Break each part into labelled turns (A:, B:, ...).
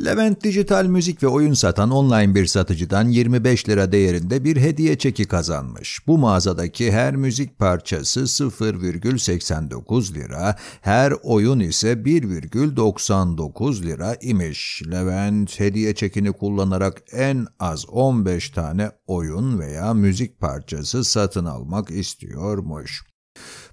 A: Levent dijital müzik ve oyun satan online bir satıcıdan 25 lira değerinde bir hediye çeki kazanmış. Bu mağazadaki her müzik parçası 0,89 lira, her oyun ise 1,99 lira imiş. Levent hediye çekini kullanarak en az 15 tane oyun veya müzik parçası satın almak istiyormuş.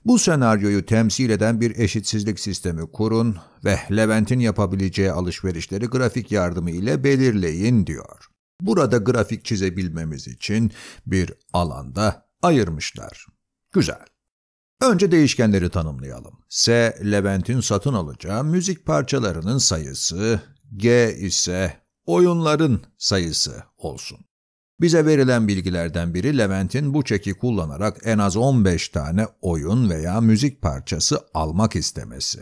A: Bu senaryoyu temsil eden bir eşitsizlik sistemi kurun ve Levent'in yapabileceği alışverişleri grafik yardımı ile belirleyin diyor. Burada grafik çizebilmemiz için bir alanda ayırmışlar. Güzel. Önce değişkenleri tanımlayalım. S, Levent'in satın alacağı müzik parçalarının sayısı, G ise oyunların sayısı olsun. Bize verilen bilgilerden biri Levent'in bu çeki kullanarak en az 15 tane oyun veya müzik parçası almak istemesi.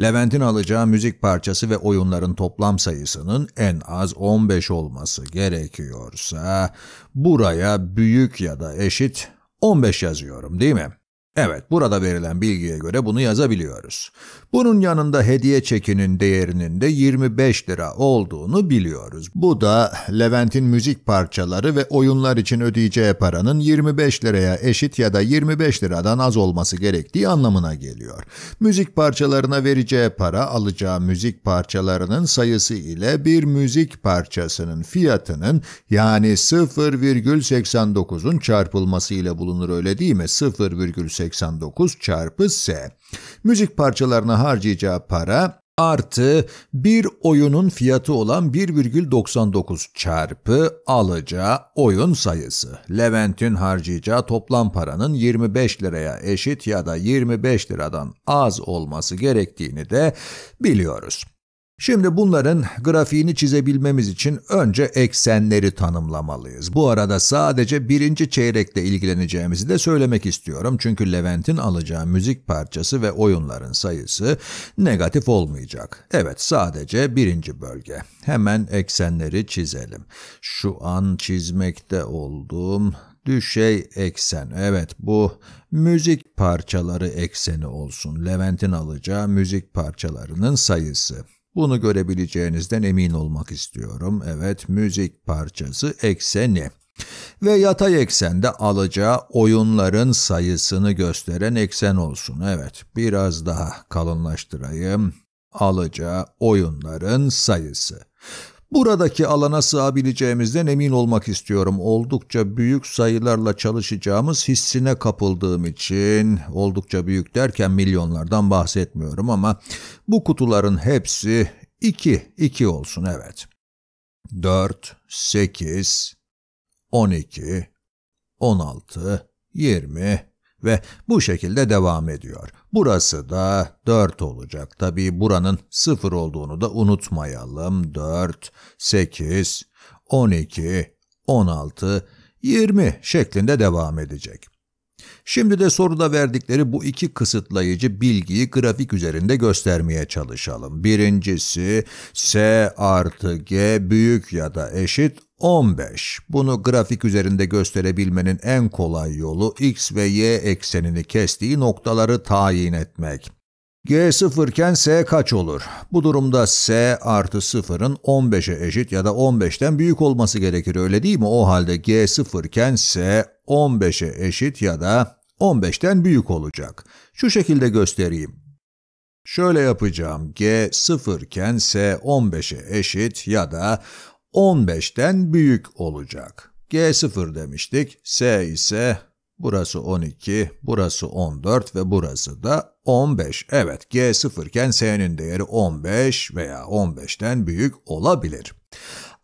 A: Levent'in alacağı müzik parçası ve oyunların toplam sayısının en az 15 olması gerekiyorsa buraya büyük ya da eşit 15 yazıyorum değil mi? Evet, burada verilen bilgiye göre bunu yazabiliyoruz. Bunun yanında hediye çekinin değerinin de 25 lira olduğunu biliyoruz. Bu da Levent'in müzik parçaları ve oyunlar için ödeyeceği paranın 25 liraya eşit ya da 25 liradan az olması gerektiği anlamına geliyor. Müzik parçalarına vereceği para alacağı müzik parçalarının sayısı ile bir müzik parçasının fiyatının yani 0,89'un çarpılması ile bulunur öyle değil mi? 0,89 189 çarpı S. Müzik parçalarına harcayacağı para artı bir oyunun fiyatı olan 1,99 çarpı alacağı oyun sayısı. Levent'in harcayacağı toplam paranın 25 liraya eşit ya da 25 liradan az olması gerektiğini de biliyoruz. Şimdi bunların grafiğini çizebilmemiz için önce eksenleri tanımlamalıyız. Bu arada sadece birinci çeyrekle ilgileneceğimizi de söylemek istiyorum. Çünkü Levent'in alacağı müzik parçası ve oyunların sayısı negatif olmayacak. Evet sadece birinci bölge. Hemen eksenleri çizelim. Şu an çizmekte olduğum düşey eksen. Evet bu müzik parçaları ekseni olsun. Levent'in alacağı müzik parçalarının sayısı. Bunu görebileceğinizden emin olmak istiyorum. Evet, müzik parçası ekseni ve yatay eksende alacağı oyunların sayısını gösteren eksen olsun. Evet, biraz daha kalınlaştırayım. Alacağı oyunların sayısı. Buradaki alana sığabileceğimizden emin olmak istiyorum. Oldukça büyük sayılarla çalışacağımız hissine kapıldığım için oldukça büyük derken milyonlardan bahsetmiyorum ama bu kutuların hepsi 2, 2 olsun evet. 4, 8, 12, 16, 20, ve bu şekilde devam ediyor. Burası da 4 olacak. Tabii buranın 0 olduğunu da unutmayalım. 4, 8, 12, 16, 20 şeklinde devam edecek. Şimdi de soruda verdikleri bu iki kısıtlayıcı bilgiyi grafik üzerinde göstermeye çalışalım. Birincisi S artı G büyük ya da eşit 15. Bunu grafik üzerinde gösterebilmenin en kolay yolu x ve y eksenini kestiği noktaları tayin etmek. G 0 iken S kaç olur? Bu durumda S artı 0'ın 15'e eşit ya da 15'ten büyük olması gerekir öyle değil mi? O halde G 0 iken S 15'e eşit ya da 15'ten büyük olacak. Şu şekilde göstereyim. Şöyle yapacağım. G 0 iken S 15'e eşit ya da 15'ten büyük olacak. G0 demiştik. S ise burası 12, burası 14 ve burası da 15. Evet G0 iken S'nin değeri 15 veya 15'ten büyük olabilir.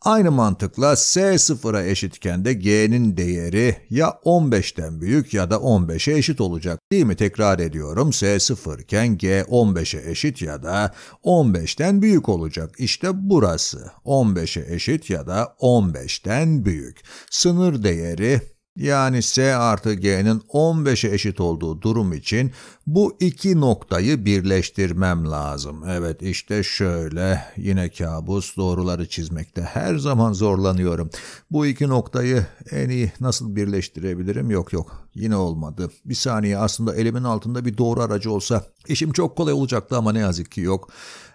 A: Aynı mantıkla S sıfıra eşitken de G'nin değeri ya 15'ten büyük ya da 15'e eşit olacak değil mi? Tekrar ediyorum S sıfır iken G 15'e eşit ya da 15'ten büyük olacak. İşte burası 15'e eşit ya da 15'ten büyük. Sınır değeri yani S artı G'nin 15'e eşit olduğu durum için bu iki noktayı birleştirmem lazım. Evet işte şöyle yine kabus doğruları çizmekte her zaman zorlanıyorum. Bu iki noktayı en iyi nasıl birleştirebilirim? Yok yok yine olmadı. Bir saniye aslında elimin altında bir doğru aracı olsa işim çok kolay olacaktı ama ne yazık ki yok.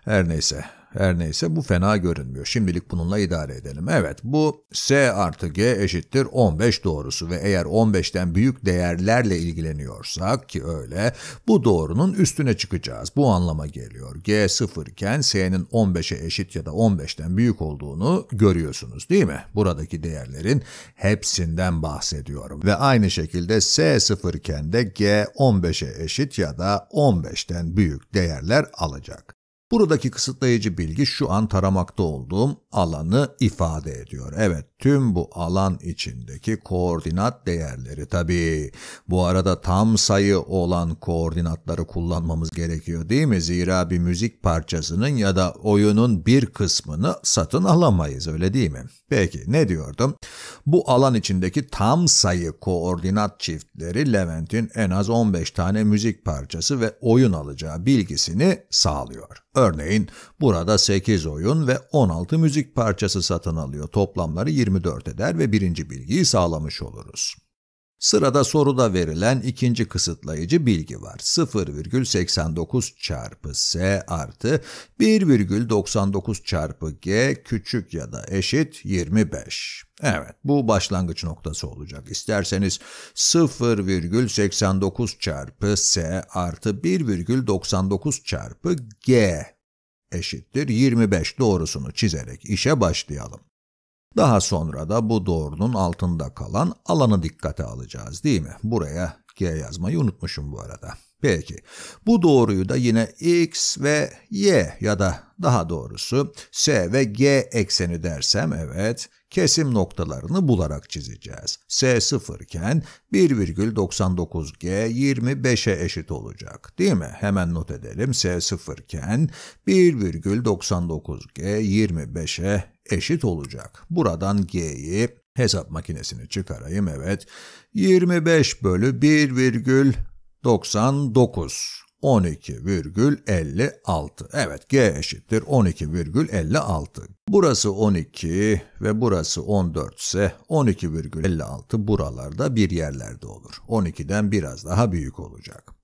A: Her neyse her neyse bu fena görünmüyor. Şimdilik bununla idare edelim. Evet bu S artı G eşittir 15 doğrusu ve eğer 15'ten büyük değerlerle ilgileniyorsak ki öyle bu doğrunun üstüne çıkacağız. Bu anlama geliyor. G 0 iken S'nin 15'e eşit ya da 15'ten büyük olduğunu görüyorsunuz değil mi? Buradaki değerlerin hepsinden bahsediyorum. Ve aynı şekilde S 0 iken de G 15'e eşit ya da 15'ten büyük değerler alacak. Buradaki kısıtlayıcı bilgi şu an taramakta olduğum alanı ifade ediyor. Evet, tüm bu alan içindeki koordinat değerleri tabii. Bu arada tam sayı olan koordinatları kullanmamız gerekiyor değil mi? Zira bir müzik parçasının ya da oyunun bir kısmını satın alamayız öyle değil mi? Peki ne diyordum? Bu alan içindeki tam sayı koordinat çiftleri Levent'in en az 15 tane müzik parçası ve oyun alacağı bilgisini sağlıyor. Örneğin burada 8 oyun ve 16 müzik parçası satın alıyor. Toplamları 20 24 eder ve birinci bilgiyi sağlamış oluruz. Sırada soruda verilen ikinci kısıtlayıcı bilgi var. 0,89 çarpı S artı 1,99 çarpı G küçük ya da eşit 25. Evet, bu başlangıç noktası olacak. İsterseniz 0,89 çarpı S artı 1,99 çarpı G eşittir 25 doğrusunu çizerek işe başlayalım. Daha sonra da bu doğrunun altında kalan alanı dikkate alacağız değil mi? Buraya G yazmayı unutmuşum bu arada. Peki bu doğruyu da yine x ve y ya da daha doğrusu s ve g ekseni dersem evet kesim noktalarını bularak çizeceğiz. s 0 iken 1,99g 25'e eşit olacak değil mi? Hemen not edelim s 0 iken 1,99g 25'e eşit olacak. Buradan G'yi hesap makinesini çıkarayım evet. 25 bölü 1 virgül 99. 12,56. Evet G eşittir 12,56. Burası 12 ve burası 14 ise 12,56 buralarda bir yerlerde olur. 12'den biraz daha büyük olacak.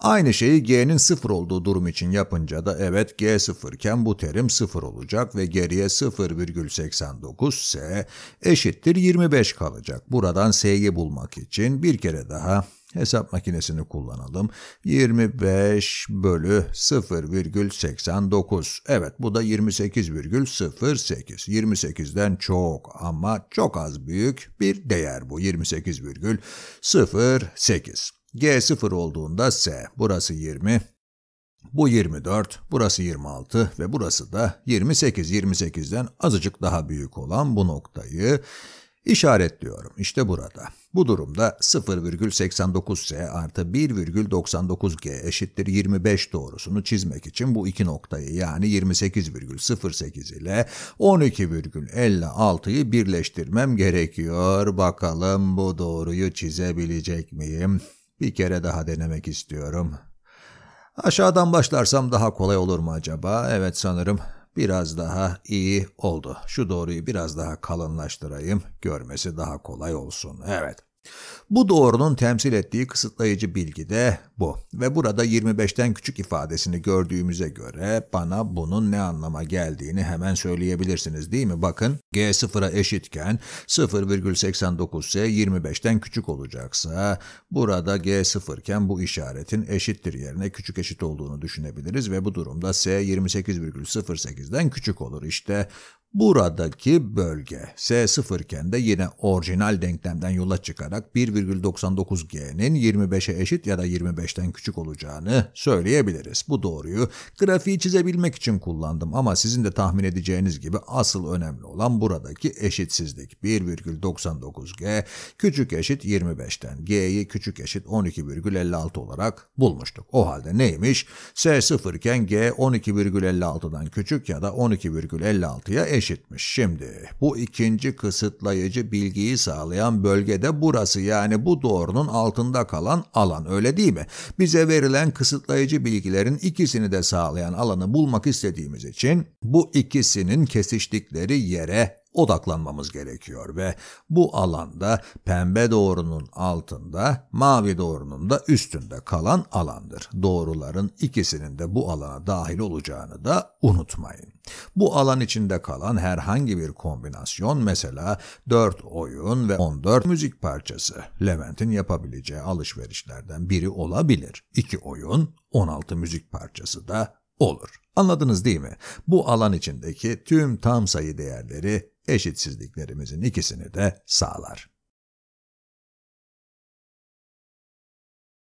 A: Aynı şeyi g'nin sıfır olduğu durum için yapınca da evet g sıfır iken bu terim sıfır olacak ve geriye 0,89 s eşittir 25 kalacak. Buradan s'yi bulmak için bir kere daha Hesap makinesini kullanalım. 25 bölü 0,89. Evet bu da 28,08. 28'den çok ama çok az büyük bir değer bu. 28,08. G 0 olduğunda S, burası 20, bu 24, burası 26 ve burası da 28. 28'den azıcık daha büyük olan bu noktayı işaretliyorum. İşte burada. Bu durumda 0,89S artı 1,99G eşittir 25 doğrusunu çizmek için bu iki noktayı yani 28,08 ile 12,56'yı birleştirmem gerekiyor. Bakalım bu doğruyu çizebilecek miyim? Bir kere daha denemek istiyorum. Aşağıdan başlarsam daha kolay olur mu acaba? Evet sanırım biraz daha iyi oldu. Şu doğruyu biraz daha kalınlaştırayım. Görmesi daha kolay olsun. Evet. Bu doğrunun temsil ettiği kısıtlayıcı bilgi de bu ve burada 25'ten küçük ifadesini gördüğümüze göre bana bunun ne anlama geldiğini hemen söyleyebilirsiniz değil mi? Bakın g 0'a eşitken 0,89 s 25'ten küçük olacaksa burada g 0 iken bu işaretin eşittir yerine küçük eşit olduğunu düşünebiliriz ve bu durumda s 28,08'den küçük olur. İşte Buradaki bölge S0 iken de yine orijinal denklemden yola çıkarak 1,99G'nin 25'e eşit ya da 25'ten küçük olacağını söyleyebiliriz. Bu doğruyu grafiği çizebilmek için kullandım ama sizin de tahmin edeceğiniz gibi asıl önemli olan buradaki eşitsizlik. 1,99G küçük eşit 25'ten G'yi küçük eşit 12,56 olarak bulmuştuk. O halde neymiş? S0 iken G 12,56'dan küçük ya da 12,56'ya eşit eşitmiş. Şimdi bu ikinci kısıtlayıcı bilgiyi sağlayan bölgede burası yani bu doğrunun altında kalan alan öyle değil mi? Bize verilen kısıtlayıcı bilgilerin ikisini de sağlayan alanı bulmak istediğimiz için bu ikisinin kesiştikleri yere odaklanmamız gerekiyor ve bu alanda pembe doğrunun altında, mavi doğrunun da üstünde kalan alandır. Doğruların ikisinin de bu alana dahil olacağını da unutmayın. Bu alan içinde kalan herhangi bir kombinasyon mesela 4 oyun ve 14 müzik parçası Levent'in yapabileceği alışverişlerden biri olabilir. 2 oyun, 16 müzik parçası da olur. Anladınız değil mi? Bu alan içindeki tüm tam sayı değerleri eşitsizliklerimizin ikisini de sağlar.